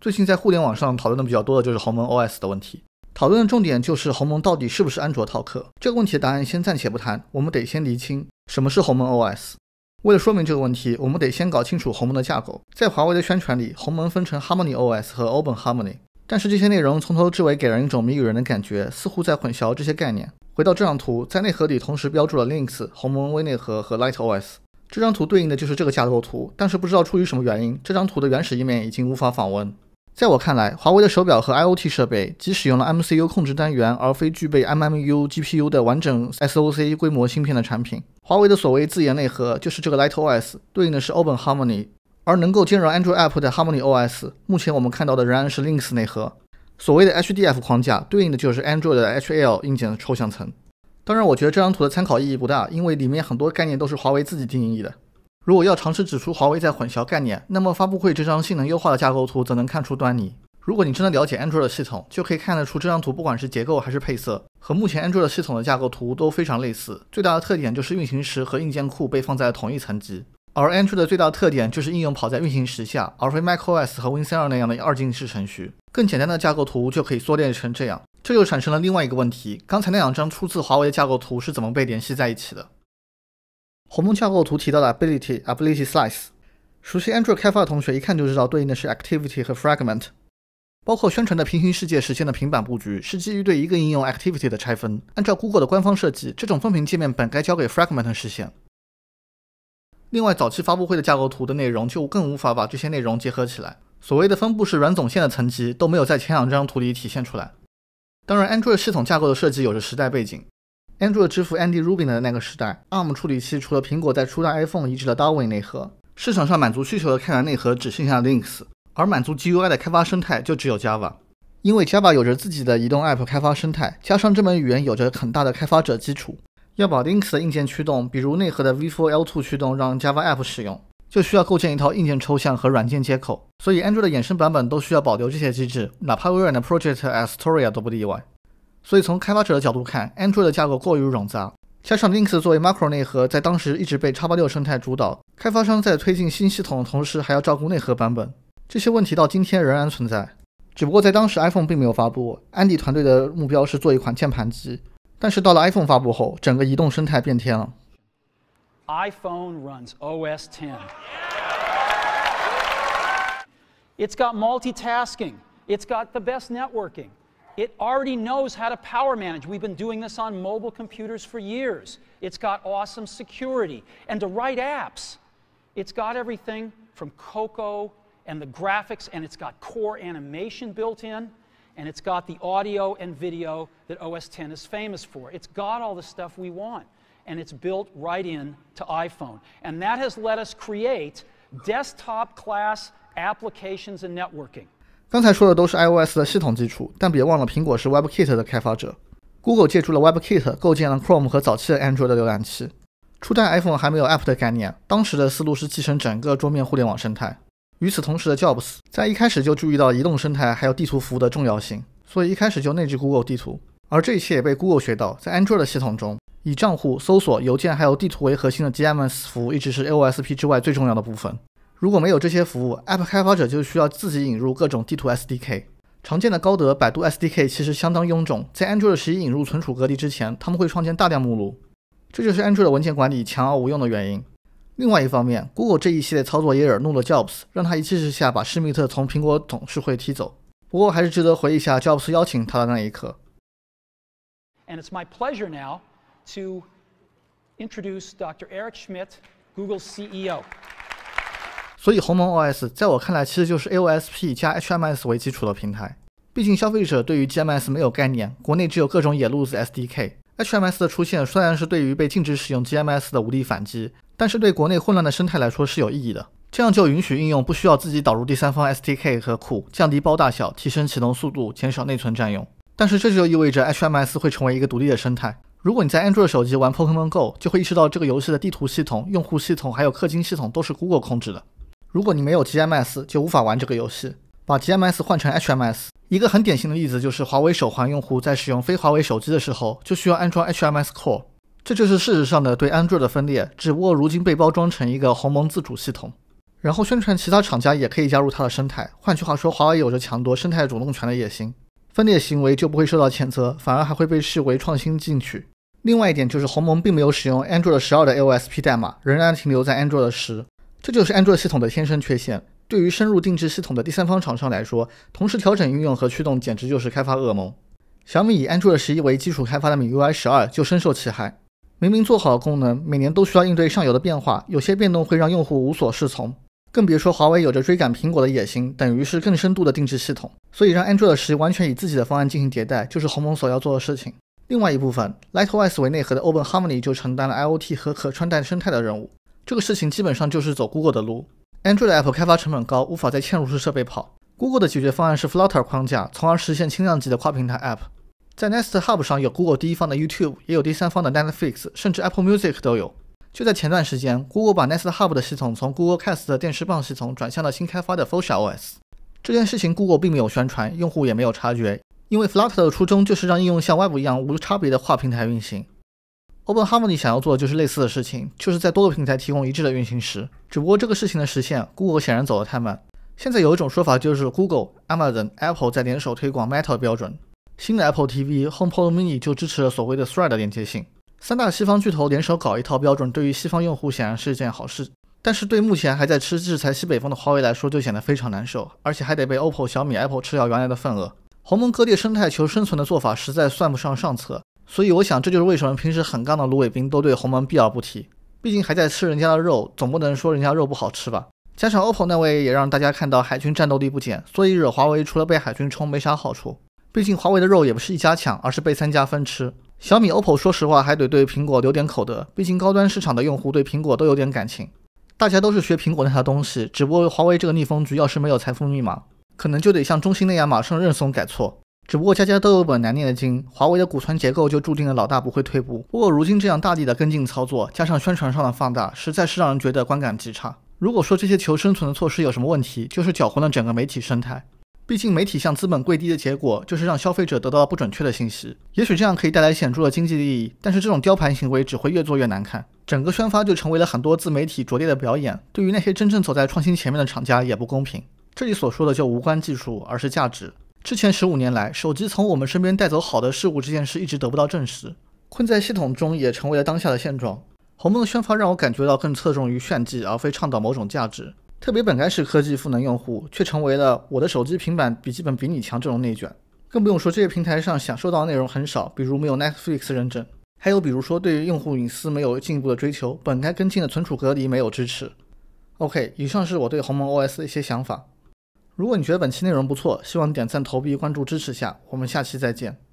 最近在互联网上讨论的比较多的就是鸿蒙 OS 的问题，讨论的重点就是鸿蒙到底是不是安卓套壳？这个问题的答案先暂且不谈，我们得先厘清什么是鸿蒙 OS。为了说明这个问题，我们得先搞清楚鸿蒙的架构。在华为的宣传里，鸿蒙分成 Harmony OS 和 Open Harmony，但是这些内容从头至尾给人一种迷语人的感觉，似乎在混淆这些概念。回到这张图，在内核里同时标注了 Linux、鸿蒙微内核和 l i g h t OS。这张图对应的就是这个架构图，但是不知道出于什么原因，这张图的原始页面已经无法访问。在我看来，华为的手表和 I O T 设备，即使用了 M C U 控制单元，而非具备 M M U G P U 的完整 S O C 规模芯片的产品。华为的所谓自研内核，就是这个 Lite O S，对应的是 Open Harmony，而能够兼容 Android App 的 Harmony O S，目前我们看到的仍然是 Linux 内核。所谓的 H D F 框架，对应的就是 Android 的 H L 硬件的抽象层。当然，我觉得这张图的参考意义不大，因为里面很多概念都是华为自己定义的。如果要尝试指出华为在混淆概念，那么发布会这张性能优化的架构图则能看出端倪。如果你真的了解 Android 系统，就可以看得出这张图不管是结构还是配色，和目前 Android 系统的架构图都非常类似。最大的特点就是运行时和硬件库被放在同一层级。而 Android 的最大特点就是应用跑在运行时下，而非 macOS 和 Windows 那样的二进制程序。更简单的架构图就可以缩略成这样，这就产生了另外一个问题：刚才那两张出自华为的架构图是怎么被联系在一起的？鸿蒙架构图提到的 Ability、AbilitySlice，熟悉 Android 开发的同学一看就知道，对应的是 Activity 和 Fragment。包括宣传的“平行世界”实现的平板布局，是基于对一个应用 Activity 的拆分。按照 Google 的官方设计，这种分屏界面本该交给 Fragment 实现。另外，早期发布会的架构图的内容就更无法把这些内容结合起来。所谓的分布式软总线的层级都没有在前两张图里体现出来。当然，Android 系统架构的设计有着时代背景。Android 之父 Andy Rubin 的那个时代，ARM 处理器除了苹果在初代 iPhone 移植的 Darwin 内核，市场上满足需求的开源内核只剩下 Linux，而满足 GUI 的开发生态就只有 Java。因为 Java 有着自己的移动 App 开发生态，加上这门语言有着很大的开发者基础，要把 Linux 的硬件驱动，比如内核的 v4l2 驱动让 Java App 使用，就需要构建一套硬件抽象和软件接口，所以 Android 衍生版本都需要保留这些机制，哪怕微软的 Project Astoria 都不例外。所以从开发者的角度看，Android 的架构过于冗杂，加上 Linux 作为 m a c r o 内核，在当时一直被叉八六生态主导，开发商在推进新系统的同时还要照顾内核版本，这些问题到今天仍然存在。只不过在当时 iPhone 并没有发布，Andy 团队的目标是做一款键盘机，但是到了 iPhone 发布后，整个移动生态变天了。iPhone runs OS 10，it's got multitasking，it's got the best networking。It already knows how to power manage. We've been doing this on mobile computers for years. It's got awesome security. And to write apps, it's got everything from Cocoa and the graphics, and it's got core animation built in, and it's got the audio and video that OS 10 is famous for. It's got all the stuff we want, and it's built right in to iPhone. And that has let us create desktop class applications and networking. 刚才说的都是 iOS 的系统基础，但别忘了苹果是 WebKit 的开发者。Google 借助了 WebKit 构建了 Chrome 和早期的 Android 的浏览器。初代 iPhone 还没有 App 的概念，当时的思路是继承整个桌面互联网生态。与此同时的 Jobs 在一开始就注意到移动生态还有地图服务的重要性，所以一开始就内置 Google 地图。而这一切也被 Google 学到，在 Android 的系统中，以账户、搜索、邮件还有地图为核心的 GMs 服务一直是 AOSP 之外最重要的部分。如果没有这些服务，App 开发者就需要自己引入各种地图 SDK。常见的高德、百度 SDK 其实相当臃肿。在 Android 十一引入存储隔离之前，他们会创建大量目录，这就是 Android 文件管理强而无用的原因。另外一方面，Google 这一系列操作也惹怒了 Jobs，让他一气之下把施密特从苹果董事会踢走。不过还是值得回忆一下 Jobs 邀请他的那一刻。And it's my pleasure now to introduce Dr. Eric Schmidt, Google's CEO. 所以鸿蒙 OS 在我看来其实就是 AOSP 加 HMS 为基础的平台。毕竟消费者对于 GMS 没有概念，国内只有各种野路子 SDK。HMS 的出现虽然是对于被禁止使用 GMS 的无力反击，但是对国内混乱的生态来说是有意义的。这样就允许应用不需要自己导入第三方 SDK 和库，降低包大小，提升启动速度，减少内存占用。但是这就意味着 HMS 会成为一个独立的生态。如果你在安卓 d 手机玩 Pokemon Go，就会意识到这个游戏的地图系统、用户系统还有氪金系统都是 Google 控制的。如果你没有 GMS，就无法玩这个游戏。把 GMS 换成 HMS，一个很典型的例子就是华为手环用户在使用非华为手机的时候，就需要安装 HMS Core。这就是事实上的对 Android 的分裂，只不过如今被包装成一个鸿蒙自主系统，然后宣传其他厂家也可以加入它的生态。换句话说，华为有着抢夺生态主动权的野心。分裂行为就不会受到谴责，反而还会被视为创新进取。另外一点就是鸿蒙并没有使用 Android 12的 AOSP 代码，仍然停留在 Android 10。这就是安卓系统的天生缺陷。对于深入定制系统的第三方厂商来说，同时调整应用和驱动简直就是开发噩梦。小米以安卓十一为基础开发的米 UI 十二就深受其害。明明做好了功能，每年都需要应对上游的变化，有些变动会让用户无所适从。更别说华为有着追赶苹果的野心，等于是更深度的定制系统。所以让 Android 十完全以自己的方案进行迭代，就是鸿蒙所要做的事情。另外一部分，LiteOS 为内核的 Open Harmony 就承担了 IoT 和可穿戴生态的任务。这个事情基本上就是走 Google 的路，Android App 开发成本高，无法在嵌入式设备跑。Google 的解决方案是 Flutter 框架，从而实现轻量级的跨平台 App。在 Nest Hub 上有 Google 第一方的 YouTube，也有第三方的 Netflix，甚至 Apple Music 都有。就在前段时间，Google 把 Nest Hub 的系统从 Google Cast 电视棒系统转向了新开发的 f o t h s o a OS。这件事情 Google 并没有宣传，用户也没有察觉，因为 Flutter 的初衷就是让应用像 Web 一样无差别的跨平台运行。OpenHarmony 想要做的就是类似的事情，就是在多个平台提供一致的运行时。只不过这个事情的实现，Google 显然走得太慢。现在有一种说法就是 Google、Amazon、Apple 在联手推广 Metal 标准。新的 Apple TV HomePod Mini 就支持了所谓的 Thread 连接性。三大西方巨头联手搞一套标准，对于西方用户显然是一件好事，但是对目前还在吃制裁西北风的华为来说就显得非常难受，而且还得被 OPPO、小米、Apple 吃掉原来的份额。鸿蒙割裂生态求生存的做法实在算不上上策。所以我想，这就是为什么平时很刚的卢伟冰都对鸿蒙避而不提，毕竟还在吃人家的肉，总不能说人家肉不好吃吧？加上 OPPO 那位也让大家看到海军战斗力不减，所以惹华为除了被海军冲没啥好处。毕竟华为的肉也不是一家抢，而是被三家分吃。小米、OPPO 说实话还得对苹果留点口德，毕竟高端市场的用户对苹果都有点感情。大家都是学苹果那套东西，只不过华为这个逆风局要是没有财富密码，可能就得像中兴那样马上认怂改错。只不过家家都有本难念的经，华为的股权结构就注定了老大不会退步。不过如今这样大力的跟进操作，加上宣传上的放大，实在是让人觉得观感极差。如果说这些求生存的措施有什么问题，就是搅浑了整个媒体生态。毕竟媒体向资本跪低的结果，就是让消费者得到了不准确的信息。也许这样可以带来显著的经济利益，但是这种雕盘行为只会越做越难看。整个宣发就成为了很多自媒体拙劣的表演，对于那些真正走在创新前面的厂家也不公平。这里所说的就无关技术，而是价值。之前十五年来，手机从我们身边带走好的事物这件事一直得不到证实，困在系统中也成为了当下的现状。鸿蒙的宣发让我感觉到更侧重于炫技，而非倡导某种价值。特别本该是科技赋能用户，却成为了我的手机、平板、笔记本比你强这种内卷。更不用说这些平台上享受到的内容很少，比如没有 Netflix 认证，还有比如说对于用户隐私没有进一步的追求，本该跟进的存储隔离没有支持。OK，以上是我对鸿蒙 OS 的一些想法。如果你觉得本期内容不错，希望点赞、投币、关注支持下，我们下期再见。